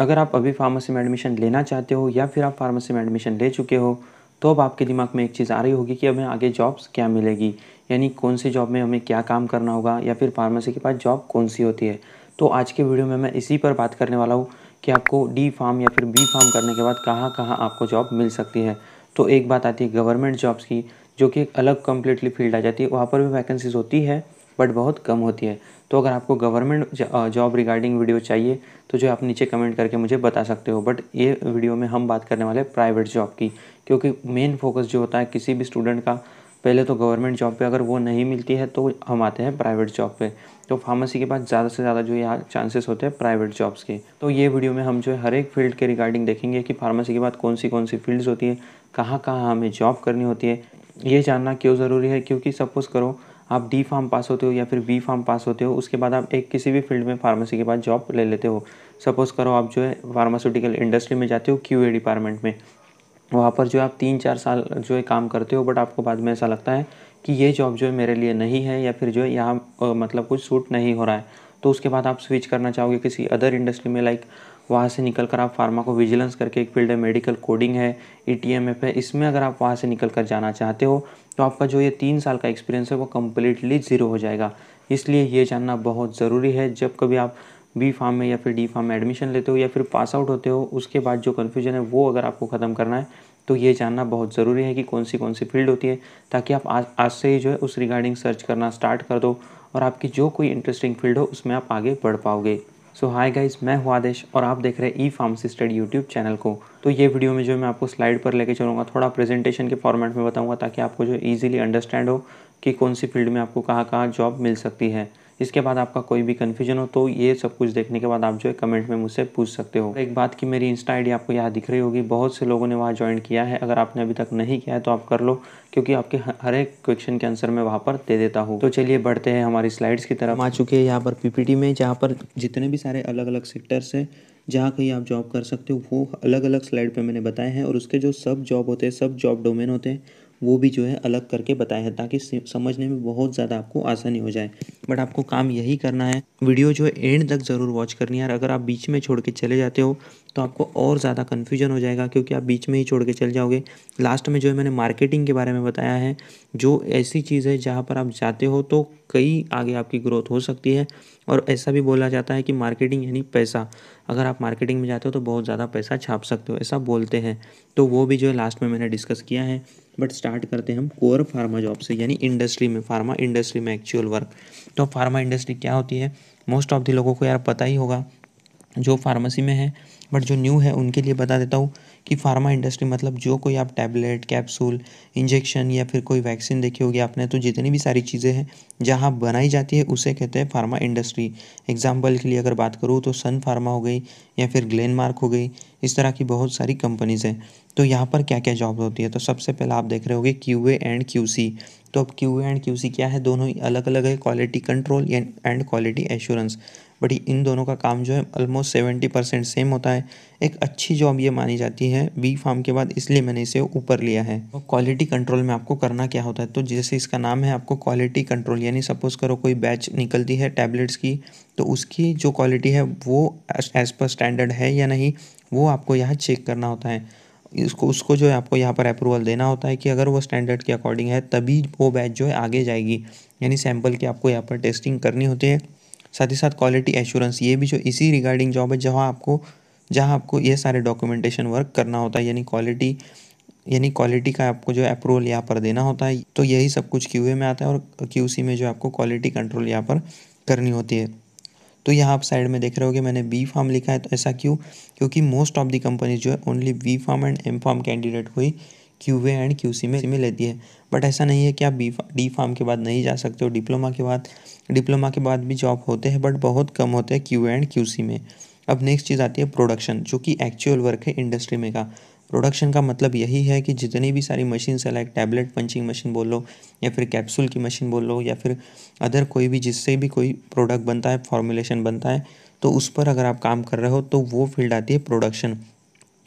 अगर आप अभी फार्मेसी में एडमिशन लेना चाहते हो या फिर आप फार्मेसी में एडमिशन ले चुके हो तो अब आपके दिमाग में एक चीज़ आ रही होगी कि हमें आगे जॉब्स क्या मिलेगी यानी कौन सी जॉब में हमें क्या काम करना होगा या फिर फार्मेसी के पास जॉब कौन सी होती है तो आज के वीडियो में मैं इसी पर बात करने वाला हूँ कि आपको डी फार्म या फिर बी फार्म करने के बाद कहाँ कहाँ आपको जॉब मिल सकती है तो एक बात आती है गवर्नमेंट जॉब्स की जो कि एक अलग कम्प्लीटली फील्ड आ जाती है वहाँ पर भी वैकेंसीज होती है बट बहुत कम होती है तो अगर आपको गवर्नमेंट जॉब रिगार्डिंग वीडियो चाहिए तो जो आप नीचे कमेंट करके मुझे बता सकते हो बट ये वीडियो में हम बात करने वाले प्राइवेट जॉब की क्योंकि मेन फोकस जो होता है किसी भी स्टूडेंट का पहले तो गवर्नमेंट जॉब पे अगर वो नहीं मिलती है तो हम आते हैं प्राइवेट जॉब पे तो फार्मेसी के पास ज़्यादा से ज़्यादा जो यहाँ चांसेस होते हैं प्राइवेट जॉब्स के तो ये वीडियो में हम जो है हर एक फील्ड के रिगार्डिंग देखेंगे कि फार्मेसी के बाद कौन सी कौन सी फील्ड्स होती हैं कहाँ कहाँ हमें जॉब करनी होती है ये जानना क्यों ज़रूरी है क्योंकि सपोज़ करो आप डी फार्म पास होते हो या फिर बी फार्म पास होते हो उसके बाद आप एक किसी भी फील्ड में फार्मेसी के बाद जॉब ले लेते हो सपोज़ करो आप जो है फार्मास्यूटिकल इंडस्ट्री में जाते हो क्यू डिपार्टमेंट में वहाँ पर जो आप तीन चार साल जो है काम करते हो बट आपको बाद में ऐसा लगता है कि ये जॉब जो है मेरे लिए नहीं है या फिर जो है यहाँ मतलब कुछ सूट नहीं हो रहा है तो उसके बाद आप स्विच करना चाहोगे किसी अदर इंडस्ट्री में लाइक वहाँ से निकल कर आप फार्मा को विजिलेंस करके एक फील्ड है मेडिकल कोडिंग है ई e है इसमें अगर आप वहाँ से निकल कर जाना चाहते हो तो आपका जो ये तीन साल का एक्सपीरियंस है वो कम्प्लीटली ज़ीरो हो जाएगा इसलिए ये जानना बहुत ज़रूरी है जब कभी आप बी फार्म में या फिर डी फार्म में एडमिशन लेते हो या फिर पास आउट होते हो उसके बाद जो कन्फ्यूजन है वो अगर आपको ख़त्म करना है तो ये जानना बहुत ज़रूरी है कि कौन सी कौन सी फील्ड होती है ताकि आप आज आज से ही जो है उस रिगार्डिंग सर्च करना स्टार्ट कर दो और आपकी जो कोई इंटरेस्टिंग फील्ड हो उसमें आप आगे बढ़ पाओगे सो हाय गाइज मैं हूँ आदेश और आप देख रहे हैं E pharmacy study YouTube channel को तो ये वीडियो में जो मैं आपको स्लाइड पर लेके चलूँगा थोड़ा प्रेजेंटेशन के फॉर्मेट में बताऊँगा ताकि आपको जो ईजिली अंडरस्टैंड हो कि कौन सी फील्ड में आपको कहाँ कहाँ जॉब मिल सकती है इसके बाद आपका कोई भी कन्फ्यूजन हो तो ये सब कुछ देखने के बाद आप जो है कमेंट में मुझसे पूछ सकते हो एक बात की मेरी इंस्टा आई आपको यहाँ दिख रही होगी बहुत से लोगों ने वहाँ ज्वाइन किया है अगर आपने अभी तक नहीं किया है तो आप कर लो क्योंकि आपके हर एक क्वेश्चन के आंसर मैं वहाँ पर दे देता हूँ तो चलिए बढ़ते हैं हमारी स्लाइड्स की तरफ आ चुके हैं यहाँ पर पीपीटी में जहाँ पर जितने भी सारे अलग अलग सेक्टर्स हैं जहाँ कहीं आप जॉब कर सकते हो वो अलग अलग स्लाइड पे मैंने बताए हैं और उसके जो सब जॉब होते हैं सब जॉब डोमेन होते हैं वो भी जो है अलग करके बताया है ताकि समझने में बहुत ज़्यादा आपको आसानी हो जाए बट आपको काम यही करना है वीडियो जो है एंड तक ज़रूर वॉच करनी है और अगर आप बीच में छोड़ के चले जाते हो तो आपको और ज़्यादा कन्फ्यूजन हो जाएगा क्योंकि आप बीच में ही छोड़ के चल जाओगे लास्ट में जो है मैंने मार्केटिंग के बारे में बताया है जो ऐसी चीज़ है जहाँ पर आप जाते हो तो कई आगे आपकी ग्रोथ हो सकती है और ऐसा भी बोला जाता है कि मार्केटिंग यानी पैसा अगर आप मार्केटिंग में जाते हो तो बहुत ज़्यादा पैसा छाप सकते हो ऐसा बोलते हैं तो वो भी जो है लास्ट में मैंने डिस्कस किया है बट स्टार्ट करते हैं हम कोर फार्मा जॉब से यानी इंडस्ट्री में फार्मा इंडस्ट्री में एक्चुअल वर्क तो फार्मा इंडस्ट्री क्या होती है मोस्ट ऑफ द लोगों को यार पता ही होगा जो फार्मेसी में है बट जो न्यू है उनके लिए बता देता हूँ कि फार्मा इंडस्ट्री मतलब जो कोई आप टैबलेट कैप्सूल इंजेक्शन या फिर कोई वैक्सीन देखी होगी आपने तो जितनी भी सारी चीज़ें हैं जहाँ बनाई जाती है उसे कहते हैं फार्मा इंडस्ट्री एग्जाम्पल के लिए अगर बात करूँ तो सन फार्मा हो गई या फिर ग्लेन मार्क हो गई इस तरह की बहुत सारी कंपनीज़ हैं तो यहाँ पर क्या क्या जॉब होती है तो सबसे पहले आप देख रहे गए क्यू एंड क्यू तो अब क्यू एंड क्यू क्या है दोनों ही अलग अलग है quality control and quality assurance but इन दोनों का काम जो है ऑलमोस्ट सेवेंटी परसेंट सेम होता है एक अच्छी जॉब ये मानी जाती है बी फार्म के बाद इसलिए मैंने इसे ऊपर लिया है और क्वालिटी कंट्रोल में आपको करना क्या होता है तो जैसे इसका नाम है आपको क्वालिटी कंट्रोल यानी सपोज करो कोई बैच निकलती है टैबलेट्स की तो उसकी जो क्वालिटी है वो एज पर स्टैंडर्ड है या नहीं वो आपको यहाँ चेक करना होता है इसको उसको जो है आपको यहाँ पर अप्रूवल देना होता है कि अगर वो स्टैंडर्ड के अकॉर्डिंग है तभी वो बैच जो है आगे जाएगी यानी सैम्पल की आपको यहाँ पर टेस्टिंग करनी होती है साथ ही साथ क्वालिटी एश्योरेंस ये भी जो इसी रिगार्डिंग जॉब है जहाँ आपको जहाँ आपको ये सारे डॉक्यूमेंटेशन वर्क करना होता है यानी क्वालिटी यानी क्वालिटी का आपको जो अप्रूवल यहाँ पर देना होता है तो यही सब कुछ क्यू में आता है और क्यू में जो आपको क्वालिटी कंट्रोल यहाँ पर करनी होती है तो यहाँ आप साइड में देख रहे हो कि मैंने बी फार्म लिखा है तो ऐसा क्यों क्योंकि मोस्ट ऑफ दी कंपनीज जो है only B pharm and M pharm candidate को ही क्यू एंड क्यू सी में लेती है बट ऐसा नहीं है कि आप बी डी फार्म के बाद नहीं जा सकते हो डिप्लोमा के बाद डिप्लोमा के बाद भी जॉब होते हैं बट बहुत कम होते हैं क्यू एंड क्यू सी में अब नेक्स्ट चीज़ आती है प्रोडक्शन जो कि एक्चुअल वर्क है इंडस्ट्री में का प्रोडक्शन का मतलब यही है कि जितनी भी सारी मशीन है लाइक टैबलेट पंचिंग मशीन बोल लो या फिर कैप्सूल की मशीन बोल लो या फिर अदर कोई भी जिससे भी कोई प्रोडक्ट बनता है फॉर्मुलेशन बनता है तो उस पर अगर आप काम कर रहे हो तो वो फील्ड आती है प्रोडक्शन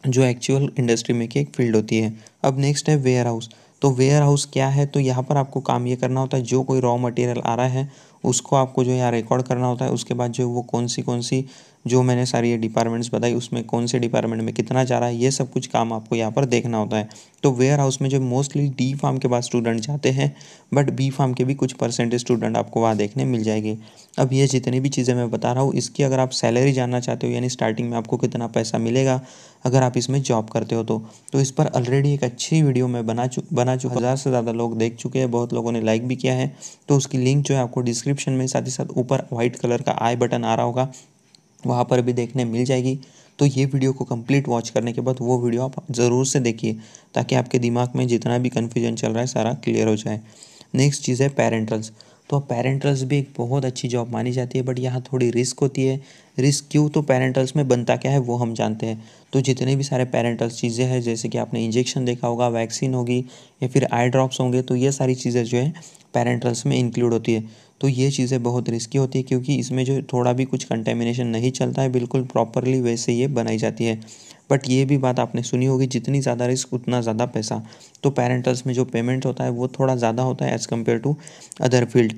जो एक्चुअल इंडस्ट्री में की एक फील्ड होती है अब नेक्स्ट है वेयर हाउस तो वेयर हाउस क्या है तो यहाँ पर आपको काम ये करना होता है जो कोई रॉ मटेरियल आ रहा है उसको आपको जो यहाँ रिकॉर्ड करना होता है उसके बाद जो वो कौन सी कौन सी जो मैंने सारी ये डिपार्टमेंट्स बताई उसमें कौन से डिपार्टमेंट में कितना जा रहा है ये सब कुछ काम आपको यहाँ पर देखना होता है तो वेयर हाउस में जो मोस्टली डी फार्म के बाद स्टूडेंट जाते हैं बट बी फार्म के भी कुछ परसेंटेज स्टूडेंट आपको वहाँ देखने मिल जाएंगे अब ये जितनी भी चीज़ें मैं बता रहा हूँ इसकी अगर आप सैलरी जानना चाहते हो यानी स्टार्टिंग में आपको कितना पैसा मिलेगा अगर आप इसमें जॉब करते हो तो तो इस पर ऑलरेडी एक अच्छी वीडियो मैं बना चु बना चुका हज़ार से ज़्यादा लोग देख चुके हैं बहुत लोगों ने लाइक भी किया है तो उसकी लिंक जो है आपको डिस्क्रिप्शन में साथ ही साथ ऊपर वाइट कलर का आई बटन आ रहा होगा वहाँ पर भी देखने मिल जाएगी तो ये वीडियो को कंप्लीट वॉच करने के बाद वो वीडियो आप ज़रूर से देखिए ताकि आपके दिमाग में जितना भी कन्फ्यूजन चल रहा है सारा क्लियर हो जाए नेक्स्ट चीज़ है पेरेंटल्स तो पेरेंटल्स भी एक बहुत अच्छी जॉब मानी जाती है बट यहाँ थोड़ी रिस्क होती है रिस्क क्यों तो पेरेंटल्स में बनता क्या है वो हम जानते हैं तो जितने भी सारे पेरेंटल्स चीज़ें हैं जैसे कि आपने इंजेक्शन देखा होगा वैक्सीन होगी या फिर आई ड्रॉप्स होंगे तो ये सारी चीज़ें जो है पेरेंटल्स में इंक्लूड होती है तो ये चीज़ें बहुत रिस्की होती है क्योंकि इसमें जो थोड़ा भी कुछ कंटेमिनेशन नहीं चलता है बिल्कुल प्रॉपरली वैसे ये बनाई जाती है बट ये भी बात आपने सुनी होगी जितनी ज़्यादा रिस्क उतना ज़्यादा पैसा तो पेरेंटल्स में जो पेमेंट होता है वो थोड़ा ज़्यादा होता है as compare to other field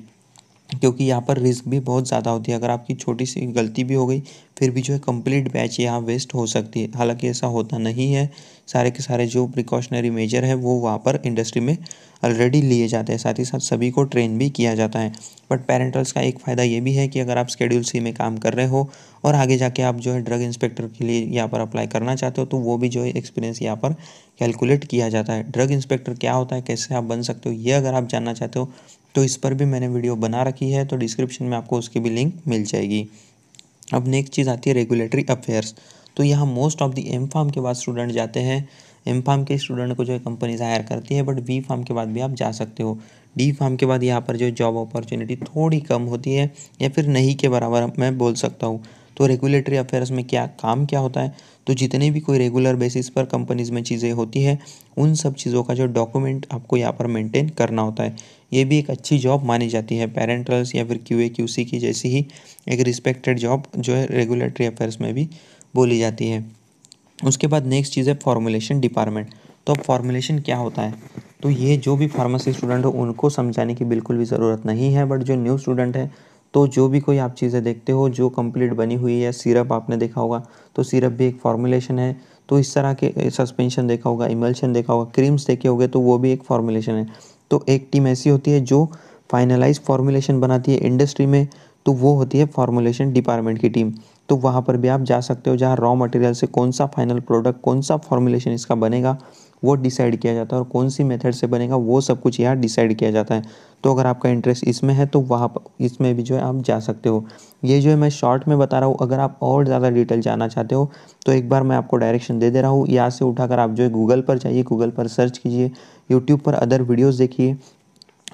क्योंकि यहाँ पर रिस्क भी बहुत ज़्यादा होती है अगर आपकी छोटी सी गलती भी हो गई फिर भी जो है कंप्लीट बैच यहाँ वेस्ट हो सकती है हालांकि ऐसा होता नहीं है सारे के सारे जो प्रिकॉशनरी मेजर है वो वहाँ पर इंडस्ट्री में ऑलरेडी लिए जाते हैं साथ ही साथ सभी को ट्रेन भी किया जाता है बट पेरेंटल्स का एक फ़ायदा ये भी है कि अगर आप स्केड्यूल सी में काम कर रहे हो और आगे जाके आप जो है ड्रग इंस्पेक्टर के लिए यहाँ पर अप्लाई करना चाहते हो तो वो भी जो है एक्सपीरियंस यहाँ पर कैलकुलेट किया जाता है ड्रग इंस्पेक्टर क्या होता है कैसे आप बन सकते हो ये अगर आप जानना चाहते हो तो इस पर भी मैंने वीडियो बना रखी है तो डिस्क्रिप्शन में आपको उसकी भी लिंक मिल जाएगी अब नेक्स्ट चीज़ आती है रेगुलेटरी अफेयर्स तो यहाँ most of the M pharm के बाद स्टूडेंट जाते हैं एम फार्म के स्टूडेंट को जो है कंपनीज हायर करती है बट बी फार्म के बाद भी आप जा सकते हो डी फार्म के बाद यहाँ पर जो जॉब अपॉर्चुनिटी थोड़ी कम होती है या फिर नहीं के बराबर मैं बोल सकता हूँ तो रेगुलेटरी अफेयर्स में क्या काम क्या होता है तो जितने भी कोई रेगुलर बेसिस पर कंपनीज़ में चीज़ें होती है उन सब चीज़ों का जो डॉक्यूमेंट आपको यहाँ पर मेंटेन करना होता है ये भी एक अच्छी जॉब मानी जाती है पेरेंटल्स या फिर क्यू ए क्यू सी की जैसी ही एक रिस्पेक्टेड जॉब जो है रेगुलेटरी अफेयर्स में भी बोली जाती है उसके बाद नेक्स्ट चीज़ है फॉर्मुलेशन डिपार्टमेंट तो अब फॉर्मुलेशन क्या होता है तो ये जो भी फार्मेसी स्टूडेंट हो उनको समझाने की बिल्कुल भी ज़रूरत नहीं है बट जो न्यू स्टूडेंट है तो जो भी कोई आप चीज़ें देखते हो जो कंप्लीट बनी हुई है सिरप आपने देखा होगा तो सिरप भी एक फॉर्मुलेशन है तो इस तरह के सस्पेंशन देखा होगा इमल्शन देखा होगा क्रीम्स देखे होंगे तो वो भी एक फॉर्मुलेशन है तो एक टीम ऐसी होती है जो फाइनलाइज फार्मूलेशन बनाती है इंडस्ट्री में तो वो होती है फार्मूलेशन डिपार्टमेंट की टीम तो वहाँ पर भी आप जा सकते हो जहाँ रॉ मटेरियल से कौन सा फाइनल प्रोडक्ट कौन सा फार्मूलेशन इसका बनेगा वो डिसाइड किया जाता है और कौन सी मेथड से बनेगा वो सब कुछ यहाँ डिसाइड किया जाता है तो अगर आपका इंटरेस्ट इसमें है तो वहाँ पर इसमें भी जो है आप जा सकते हो ये जो है मैं शॉर्ट में बता रहा हूँ अगर आप और ज़्यादा डिटेल जाना चाहते हो तो एक बार मैं आपको डायरेक्शन दे दे रहा हूँ यहाँ से उठाकर आप जो है गूगल पर जाइए गूगल पर सर्च कीजिए यूट्यूब पर अदर वीडियोज़ देखिए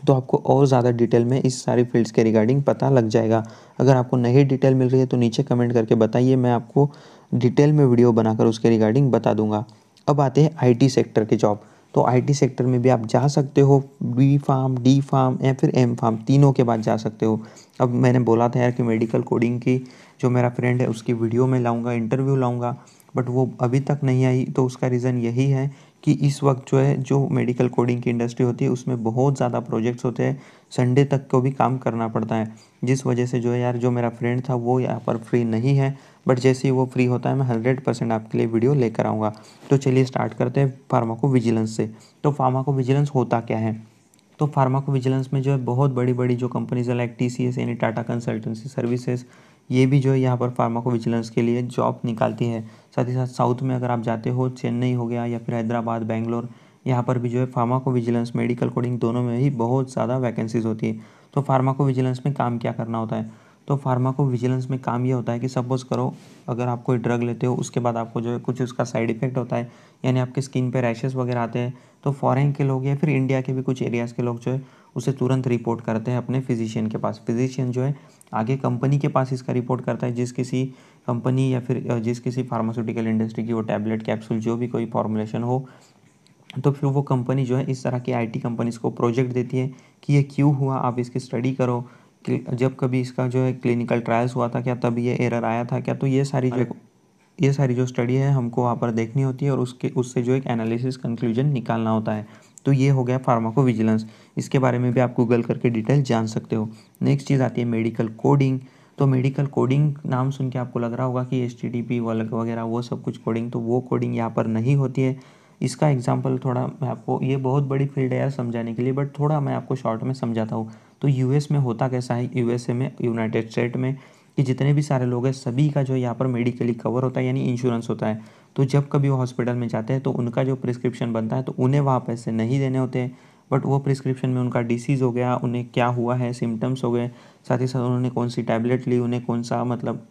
तो आपको और ज़्यादा डिटेल में इस सारी फील्ड्स के रिगार्डिंग पता लग जाएगा अगर आपको नहीं डिटेल मिल रही है तो नीचे कमेंट करके बताइए मैं आपको डिटेल में वीडियो बनाकर उसके रिगार्डिंग बता दूंगा अब आते हैं आईटी सेक्टर के जॉब तो आईटी सेक्टर में भी आप जा सकते हो बी फार्म डी फार्म या फिर एम फार्म तीनों के बाद जा सकते हो अब मैंने बोला था यार कि मेडिकल कोडिंग की जो मेरा फ्रेंड है उसकी वीडियो में लाऊंगा इंटरव्यू लाऊंगा बट वो अभी तक नहीं आई तो उसका रीज़न यही है कि इस वक्त जो है जो मेडिकल कोडिंग की इंडस्ट्री होती है उसमें बहुत ज़्यादा प्रोजेक्ट्स होते हैं संडे तक को भी काम करना पड़ता है जिस वजह से जो है यार जो मेरा फ्रेंड था वो यहाँ पर फ्री नहीं है बट जैसे ही वो फ्री होता है मैं हंड्रेड परसेंट आपके लिए वीडियो लेकर आऊँगा तो चलिए स्टार्ट करते हैं फार्माको विजिलेंस से तो फार्माको विजिलेंस होता क्या है तो फार्माको विजिलेंस में जो है बहुत बड़ी बड़ी जो कंपनीज है लाइक टी सी एस यानी टाटा कंसल्टेंसी सर्विसेज ये भी जो है यहाँ पर विजिलेंस के लिए जॉब निकालती है साथ ही साथ साउथ में अगर आप जाते हो चेन्नई हो गया या फिर हैदराबाद बैंगलोर यहाँ पर भी जो है विजिलेंस मेडिकल कोडिंग दोनों में ही बहुत ज़्यादा वैकेंसीज होती है तो विजिलेंस में काम क्या करना होता है तो फार्माको विजिलेंस में काम ये होता है कि सपोज़ करो अगर आप कोई ड्रग लेते हो उसके बाद आपको जो है कुछ उसका साइड इफ़ेक्ट होता है यानी आपके स्किन पे रैशेस वगैरह आते हैं तो फॉरेन के लोग या फिर इंडिया के भी कुछ एरियाज़ के लोग जो है उसे तुरंत रिपोर्ट करते हैं अपने फिजिशियन के पास फिजिशियन जो है आगे कंपनी के पास इसका रिपोर्ट करता है जिस किसी कंपनी या फिर जिस किसी फार्मास्यूटिकल इंडस्ट्री की वो टैबलेट कैप्सूल जो भी कोई फॉर्मुलेशन हो तो फिर वो कंपनी जो है इस तरह की आईटी कंपनीज़ को प्रोजेक्ट देती है कि ये क्यों हुआ आप इसकी स्टडी करो जब कभी इसका जो है क्लिनिकल ट्रायल्स हुआ था क्या तब ये एरर आया था क्या तो ये सारी जो ये सारी जो स्टडी है हमको वहाँ पर देखनी होती है और उसके उससे जो एक एनालिसिस कंक्लूजन निकालना होता है तो ये हो गया फार्माको विजिलेंस इसके बारे में भी आप गूगल करके डिटेल जान सकते हो नेक्स्ट चीज़ आती है मेडिकल कोडिंग तो मेडिकल कोडिंग नाम सुन के आपको लग रहा होगा कि एस टी पी वगैरह वो सब कुछ कोडिंग तो वो कोडिंग यहाँ पर नहीं होती है इसका एग्जाम्पल थोड़ा मैं आपको ये बहुत बड़ी फील्ड है यार समझाने के लिए बट थोड़ा मैं आपको शॉर्ट में समझाता हूँ तो यूएस में होता कैसा है यूएसए में यूनाइटेड स्टेट में कि जितने भी सारे लोग हैं सभी का जो यहाँ पर मेडिकली कवर होता है यानी इंश्योरेंस होता है तो जब कभी वो हॉस्पिटल में जाते हैं तो उनका जो प्रिस्क्रिप्शन बनता है तो उन्हें वहाँ पैसे नहीं देने होते हैं बट वो प्रिस्क्रिप्शन में उनका डिसीज़ हो गया उन्हें क्या हुआ है सिम्टम्स हो गए साथ ही साथ उन्होंने कौन सी टैबलेट ली उन्हें कौन सा मतलब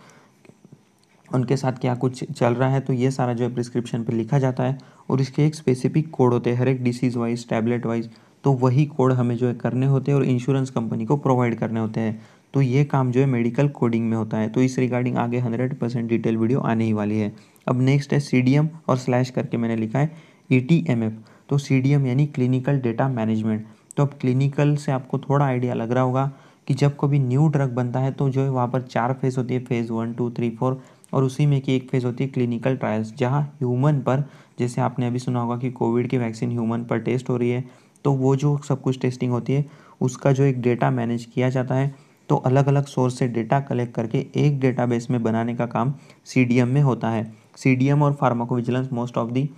उनके साथ क्या कुछ चल रहा है तो ये सारा जो है प्रिस्क्रिप्शन पर लिखा जाता है और इसके एक स्पेसिफिक कोड होते हैं हर एक डिसीज़ वाइज टैबलेट वाइज तो वही कोड हमें जो है करने होते हैं और इंश्योरेंस कंपनी को प्रोवाइड करने होते हैं तो ये काम जो है मेडिकल कोडिंग में होता है तो इस रिगार्डिंग आगे हंड्रेड परसेंट डिटेल वीडियो आने ही वाली है अब नेक्स्ट है सी और स्लैश करके मैंने लिखा है ई e तो सी यानी क्लिनिकल डेटा मैनेजमेंट तो अब क्लिनिकल से आपको थोड़ा आइडिया लग रहा होगा कि जब कभी न्यू ड्रग बनता है तो जो है वहाँ पर चार फेज़ होती है phase one two three four और उसी में की एक फेज़ होती है क्लिनिकल ट्रायल्स जहाँ ह्यूमन पर जैसे आपने अभी सुना होगा कि कोविड की वैक्सीन ह्यूमन पर टेस्ट हो रही है तो वो जो सब कुछ टेस्टिंग होती है उसका जो एक डेटा मैनेज किया जाता है तो अलग अलग सोर्स से डेटा कलेक्ट करके एक डेटाबेस में बनाने का काम सी में होता है सी और pharmacovigilance most of the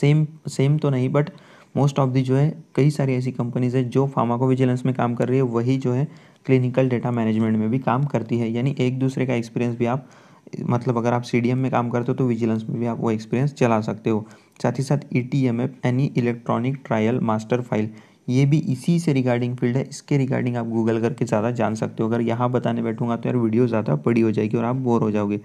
same same तो नहीं बट मोस्ट ऑफ दी जो है कई सारी ऐसी कंपनीज है जो फार्माकोविजिलेंस में काम कर रही है वही जो है क्लिनिकल डेटा मैनेजमेंट में भी काम करती है यानी एक दूसरे का एक्सपीरियंस भी आप मतलब अगर आप सी में काम करते हो तो विजिलेंस में भी आप वो एक्सपीरियंस चला सकते हो साथ ही साथ ई टी एम एफ यानी इलेक्ट्रॉनिक ट्रायल मास्टर फाइल ये भी इसी से रिगार्डिंग फील्ड है इसके रिगार्डिंग आप गूगल करके ज़्यादा जान सकते हो अगर यहाँ बताने बैठूंगा तो यार वीडियो ज़्यादा बड़ी हो जाएगी और आप बोर हो जाओगे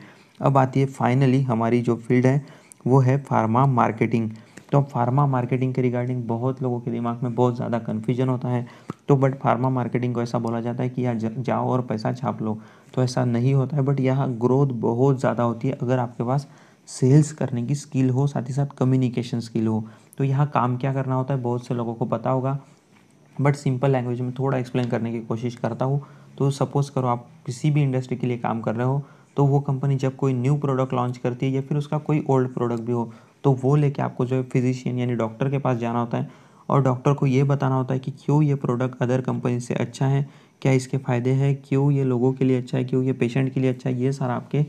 अब आती है फाइनली हमारी जो फील्ड है वो है फार्मा मार्केटिंग तो फार्मा मार्केटिंग के रिगार्डिंग बहुत लोगों के दिमाग में बहुत ज़्यादा कन्फ्यूजन होता है तो बट फार्मा मार्केटिंग को ऐसा बोला जाता है कि यार जाओ और पैसा छाप लो तो ऐसा नहीं होता है बट यहाँ ग्रोथ बहुत ज़्यादा होती है अगर आपके पास सेल्स करने की स्किल हो साथ ही साथ कम्युनिकेशन स्किल हो तो यहाँ काम क्या करना होता है बहुत से लोगों को पता होगा बट सिंपल लैंग्वेज में थोड़ा एक्सप्लेन करने की कोशिश करता हूँ तो सपोज़ करो आप किसी भी इंडस्ट्री के लिए काम कर रहे हो तो वो कंपनी जब कोई न्यू प्रोडक्ट लॉन्च करती है या फिर उसका कोई ओल्ड प्रोडक्ट भी हो तो वो लेके आपको जो है फिजिशियन यानी डॉक्टर के पास जाना होता है और डॉक्टर को ये बताना होता है कि क्यों ये प्रोडक्ट अदर कंपनी से अच्छा है क्या इसके फ़ायदे हैं क्यों ये लोगों के लिए अच्छा है क्यों ये पेशेंट के लिए अच्छा है ये सारा आपके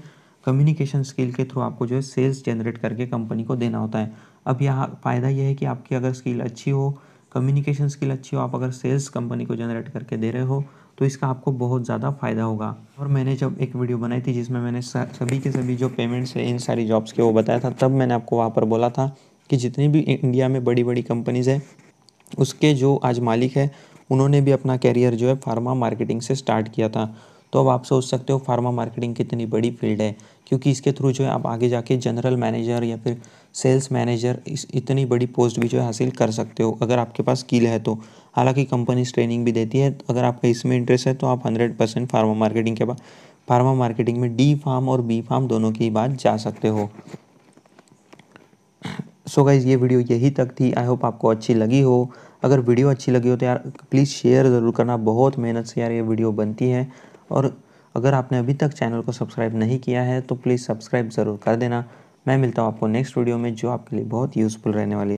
कम्युनिकेशन स्किल के थ्रू आपको जो है सेल्स जनरेट करके कंपनी को देना होता है अब यहाँ फ़ायदा यह है कि आपकी अगर स्किल अच्छी हो कम्युनिकेशन स्किल अच्छी हो आप अगर सेल्स कंपनी को जनरेट करके दे रहे हो तो इसका आपको बहुत ज़्यादा फ़ायदा होगा और मैंने जब एक वीडियो बनाई थी जिसमें मैंने सभी के सभी जो पेमेंट्स है इन सारी जॉब्स के वो बताया था तब मैंने आपको वहाँ पर बोला था कि जितनी भी इंडिया में बड़ी बड़ी कंपनीज़ है उसके जो आज मालिक है उन्होंने भी अपना कैरियर जो है फार्मा मार्केटिंग से स्टार्ट किया था तो अब आप सोच सकते हो फार्मा मार्केटिंग कितनी बड़ी फील्ड है क्योंकि इसके थ्रू जो है आप आगे जाके जनरल मैनेजर या फिर सेल्स मैनेजर इस इतनी बड़ी पोस्ट भी जो है हासिल कर सकते हो अगर आपके पास स्किल है तो हालांकि कंपनीज ट्रेनिंग भी देती है अगर आपका इसमें इंटरेस्ट है तो आप हंड्रेड परसेंट फार्मा मार्केटिंग के बाद फार्मा मार्केटिंग में डी फार्म और बी फार्म दोनों की बात जा सकते हो सो so गाइज़ ये वीडियो यही तक थी आई होप आपको अच्छी लगी हो अगर वीडियो अच्छी लगी हो तो यार प्लीज़ शेयर ज़रूर करना बहुत मेहनत से यार ये वीडियो बनती है और अगर आपने अभी तक चैनल को सब्सक्राइब नहीं किया है तो प्लीज़ सब्सक्राइब ज़रूर कर देना मैं मिलता हूँ आपको नेक्स्ट वीडियो में जो आपके लिए बहुत यूज़फुल रहने वाली है